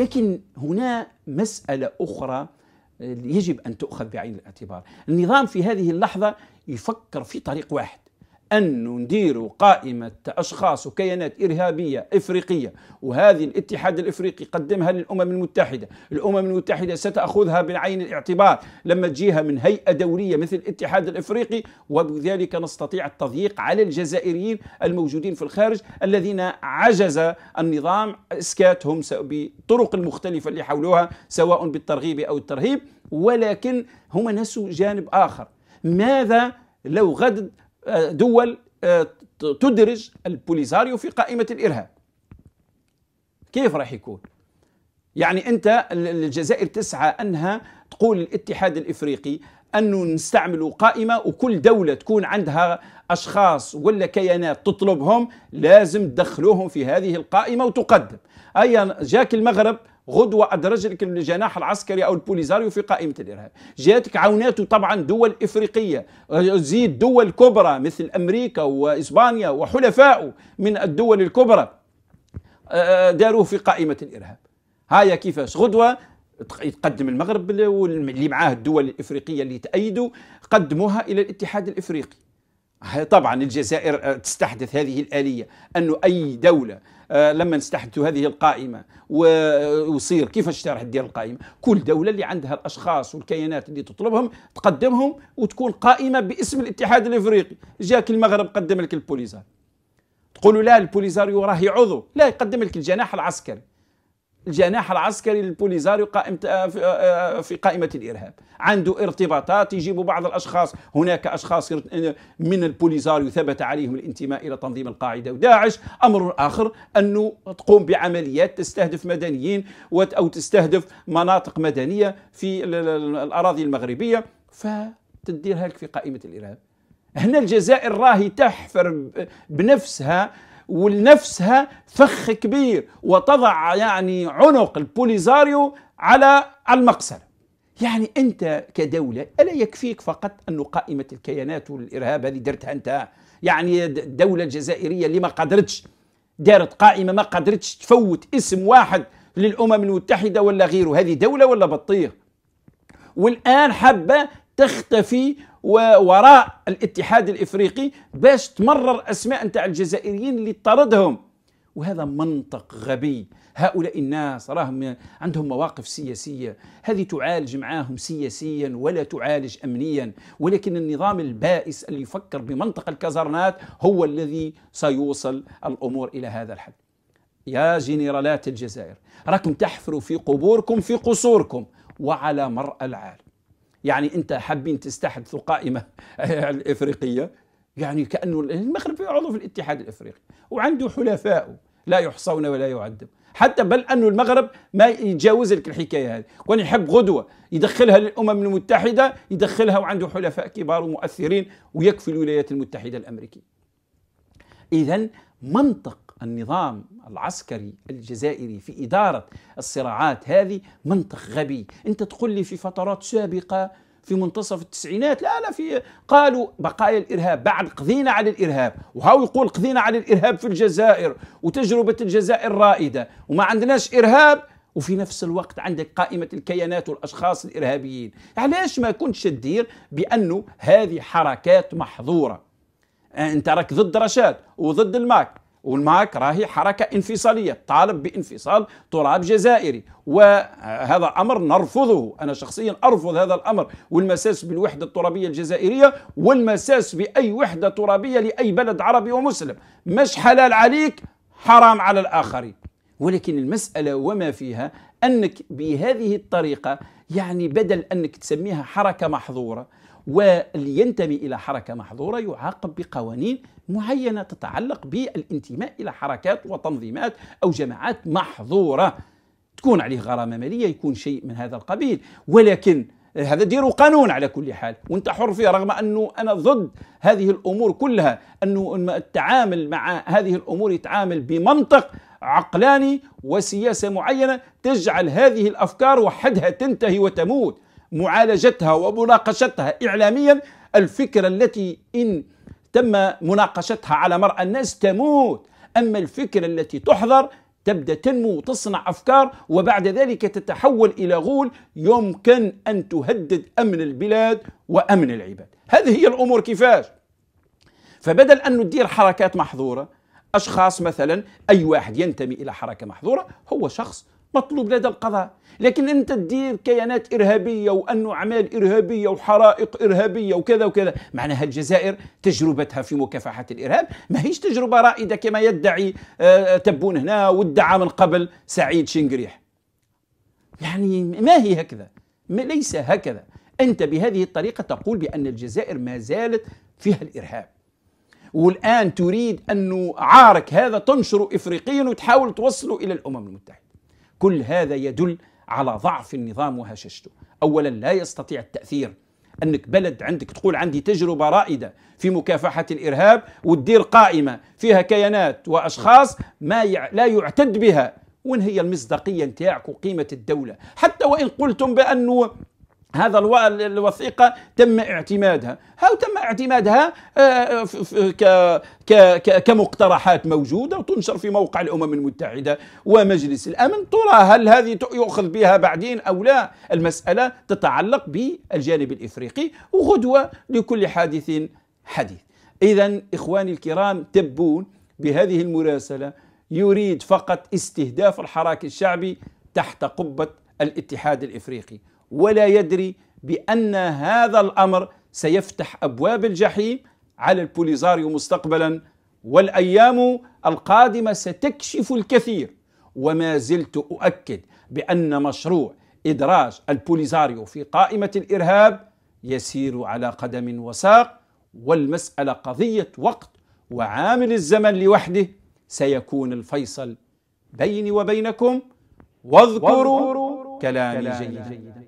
لكن هنا مسألة أخرى آه، يجب أن تؤخذ بعين الاعتبار النظام في هذه اللحظة يفكر في طريق واحد أن نديروا قائمة أشخاص وكيانات إرهابية إفريقية وهذه الاتحاد الإفريقي قدمها للأمم المتحدة الأمم المتحدة ستأخذها بعين الاعتبار لما تجيها من هيئة دولية مثل الاتحاد الإفريقي وبذلك نستطيع التضييق على الجزائريين الموجودين في الخارج الذين عجز النظام إسكاتهم بطرق المختلفة اللي حولوها سواء بالترغيب أو الترهيب ولكن هم نسوا جانب آخر ماذا لو غد آه، دول آه، تدرج البوليساريو في قائمة الإرهاب كيف راح يكون؟ يعني أنت الجزائر تسعى أنها تقول الاتحاد الإفريقي أنه نستعملوا قائمة وكل دولة تكون عندها أشخاص ولا كيانات تطلبهم لازم تدخلوهم في هذه القائمة وتقدم أي جاك المغرب غدوة أدرج لك الجناح العسكري أو البوليزاريو في قائمة الإرهاب جاتك عونات طبعا دول إفريقية زيد دول كبرى مثل أمريكا وإسبانيا وحلفائه من الدول الكبرى آه، آه، داروه في قائمة الإرهاب هاي كيفاش غدوة يتقدم المغرب اللي معاه الدول الإفريقية اللي تأيدوا قدموها إلى الاتحاد الإفريقي طبعا الجزائر آه، تستحدث هذه الآلية أنه أي دولة آه، لما نستحدثوا هذه القائمه ويصير كيفاش الشرح ديال القائمه كل دوله اللي عندها الاشخاص والكيانات اللي تطلبهم تقدمهم وتكون قائمه باسم الاتحاد الافريقي جاك المغرب قدم لك البوليزار تقولوا لا البوليزاريو راهي عضو لا يقدم لك الجناح العسكري الجناح العسكري للبوليزاريو قائمة آه، آه، آه، في قائمة الإرهاب عنده ارتباطات يجيب بعض الأشخاص هناك أشخاص من البوليزاريو ثبت عليهم الانتماء إلى تنظيم القاعدة وداعش أمر آخر أنه تقوم بعمليات تستهدف مدنيين أو تستهدف مناطق مدنية في الأراضي المغربية فتديرها لك في قائمة الإرهاب هنا الجزائر راهي تحفر بنفسها ولنفسها فخ كبير وتضع يعني عنق البوليزاريو على المقصر يعني انت كدوله الا يكفيك فقط انه قائمه الكيانات والارهاب هذه درتها انت يعني الدوله الجزائريه اللي ما قدرتش دارت قائمه ما قدرتش تفوت اسم واحد للامم المتحده ولا غيره هذه دوله ولا بطيخ والان حابه تختفي ووراء الاتحاد الافريقي باش تمرر اسماء نتاع الجزائريين اللي طردهم وهذا منطق غبي هؤلاء الناس راهم عندهم مواقف سياسية هذه تعالج معاهم سياسيا ولا تعالج أمنيا ولكن النظام البائس اللي يفكر بمنطق الكازرنات هو الذي سيوصل الأمور إلى هذا الحد يا جنرالات الجزائر راكم تحفروا في قبوركم في قصوركم وعلى مرأى العالم يعني انت حابين تستحدثوا قائمه الافريقيه يعني كانه المغرب عضو في الاتحاد الافريقي وعنده حلفاء لا يحصون ولا يعدم حتى بل انه المغرب ما يتجاوز لك الحكايه هذه وأن يحب غدوه يدخلها للامم المتحده يدخلها وعنده حلفاء كبار ومؤثرين ويكفي الولايات المتحده الامريكيه اذا منطق النظام العسكري الجزائري في إدارة الصراعات هذه منطق غبي أنت تقول لي في فترات سابقة في منتصف التسعينات لا لا في قالوا بقايا الارهاب بعد قضينا على الارهاب وهاو يقول قضينا على الارهاب في الجزائر وتجربه الجزائر رائده وما عندناش ارهاب وفي نفس الوقت عندك قائمة الكيانات والأشخاص الإرهابيين علاش ما كنتش تدير بأنه هذه حركات محظورة آه، انت راك ضد رشاد وضد الماك والماك راهي حركة انفصالية طالب بانفصال تراب جزائري وهذا أمر نرفضه أنا شخصيا أرفض هذا الأمر والمساس بالوحدة الترابية الجزائرية والمساس بأي وحدة ترابية لأي بلد عربي ومسلم مش حلال عليك حرام على الآخرين ولكن المسألة وما فيها أنك بهذه الطريقة يعني بدل أنك تسميها حركة محظورة واللي ينتمي إلى حركة محظورة يعاقب بقوانين معينة تتعلق بالانتماء إلى حركات وتنظيمات أو جماعات محظورة تكون عليه غرامة مالية يكون شيء من هذا القبيل ولكن هذا ديروا قانون على كل حال وانت حر فيه رغم انه انا ضد هذه الامور كلها انه التعامل مع هذه الامور يتعامل بمنطق عقلاني وسياسه معينه تجعل هذه الافكار وحدها تنتهي وتموت معالجتها ومناقشتها إعلاميا الفكرة التي إن تم مناقشتها على مرأى الناس تموت أما الفكرة التي تحضر تبدأ تنمو وتصنع أفكار وبعد ذلك تتحول إلى غول يمكن أن تهدد أمن البلاد وأمن العباد هذه هي الأمور كيفاش فبدل أن ندير حركات محظورة أشخاص مثلا أي واحد ينتمي إلى حركة محظورة هو شخص مطلوب لدى القضاء لكن انت تدير كيانات ارهابيه وانه اعمال ارهابيه وحرائق ارهابيه وكذا وكذا معناها الجزائر تجربتها في مكافحه الارهاب ما هيش تجربه رائده كما يدعي آه، تبون هنا وادعى من قبل سعيد شنقريح يعني ما هي هكذا ما ليس هكذا انت بهذه الطريقه تقول بان الجزائر ما زالت فيها الارهاب والان تريد انه عارك هذا تنشره افريقيا وتحاول توصله الى الامم المتحده كل هذا يدل على ضعف النظام وهشاشته أولا لا يستطيع التأثير أنك بلد عندك تقول عندي تجربة رائدة في مكافحة الإرهاب وتدير قائمة فيها كيانات وأشخاص ما يع... لا يعتد بها وين هي المصداقية نتاعك وقيمة الدولة حتى وإن قلتم بأنه هذا الوثيقة تم اعتمادها هاو تم اعتمادها آه، كمقترحات موجودة وتنشر في موقع الأمم المتحدة ومجلس الأمن ترى هل هذه يؤخذ بها بعدين أو لا المسألة تتعلق بالجانب الإفريقي وغدوة لكل حادث حديث إذا إخواني الكرام تبون بهذه المراسلة يريد فقط استهداف الحراك الشعبي تحت قبة الاتحاد الإفريقي ولا يدري بأن هذا الأمر سيفتح أبواب الجحيم على البوليزاريو مستقبلا والأيام القادمة ستكشف الكثير وما زلت أؤكد بأن مشروع إدراج البوليزاريو في قائمة الإرهاب يسير على قدم وساق والمسألة قضية وقت وعامل الزمن لوحده سيكون الفيصل بيني وبينكم واذكروا كلامي جيدا